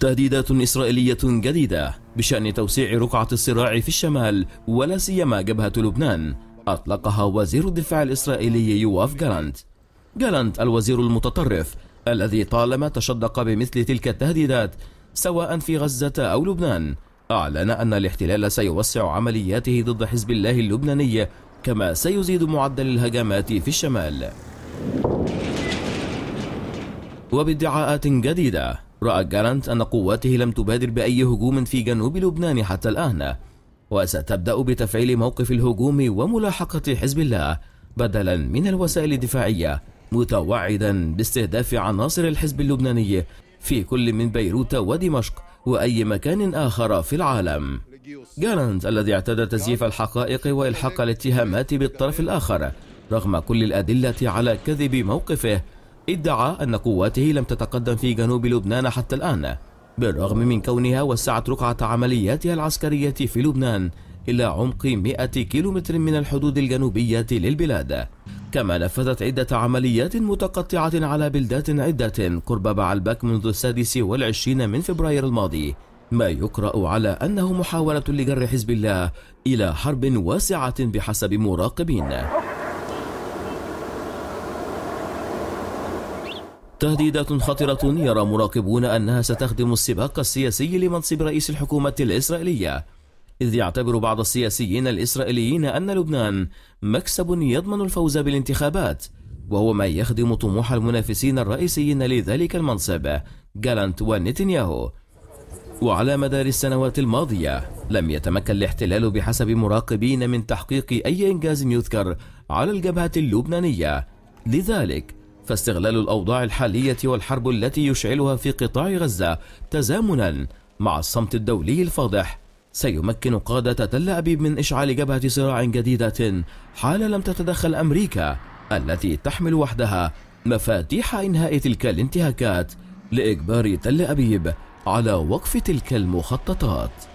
تهديدات إسرائيلية جديدة بشأن توسيع رقعة الصراع في الشمال ولا سيما جبهة لبنان أطلقها وزير الدفاع الإسرائيلي يواف جالانت جالانت الوزير المتطرف الذي طالما تشدق بمثل تلك التهديدات سواء في غزة أو لبنان أعلن أن الاحتلال سيوسع عملياته ضد حزب الله اللبناني كما سيزيد معدل الهجمات في الشمال وبادعاءات جديدة رأى جالانت أن قواته لم تبادر بأي هجوم في جنوب لبنان حتى الآن وستبدأ بتفعيل موقف الهجوم وملاحقة حزب الله بدلا من الوسائل الدفاعية متوعدا باستهداف عناصر الحزب اللبناني في كل من بيروت ودمشق وأي مكان آخر في العالم جالانت الذي اعتاد تزييف الحقائق وإلحاق الاتهامات بالطرف الآخر رغم كل الأدلة على كذب موقفه ادعى أن قواته لم تتقدم في جنوب لبنان حتى الآن بالرغم من كونها وسعت رقعة عملياتها العسكرية في لبنان إلى عمق 100 كيلومتر من الحدود الجنوبية للبلاد كما نفذت عدة عمليات متقطعة على بلدات عدة قرب بعلبك منذ السادس والعشرين من فبراير الماضي ما يقرأ على أنه محاولة لجر حزب الله إلى حرب واسعة بحسب مراقبين تهديدات خطرة يرى مراقبون أنها ستخدم السباق السياسي لمنصب رئيس الحكومة الإسرائيلية إذ يعتبر بعض السياسيين الإسرائيليين أن لبنان مكسب يضمن الفوز بالانتخابات وهو ما يخدم طموح المنافسين الرئيسيين لذلك المنصب جالانت ونتنياهو وعلى مدار السنوات الماضية لم يتمكن الاحتلال بحسب مراقبين من تحقيق أي إنجاز يذكر على الجبهة اللبنانية لذلك فاستغلال الأوضاع الحالية والحرب التي يشعلها في قطاع غزة تزامنا مع الصمت الدولي الفاضح سيمكن قادة تل أبيب من إشعال جبهة صراع جديدة حال لم تتدخل أمريكا التي تحمل وحدها مفاتيح إنهاء تلك الانتهاكات لإجبار تل أبيب على وقف تلك المخططات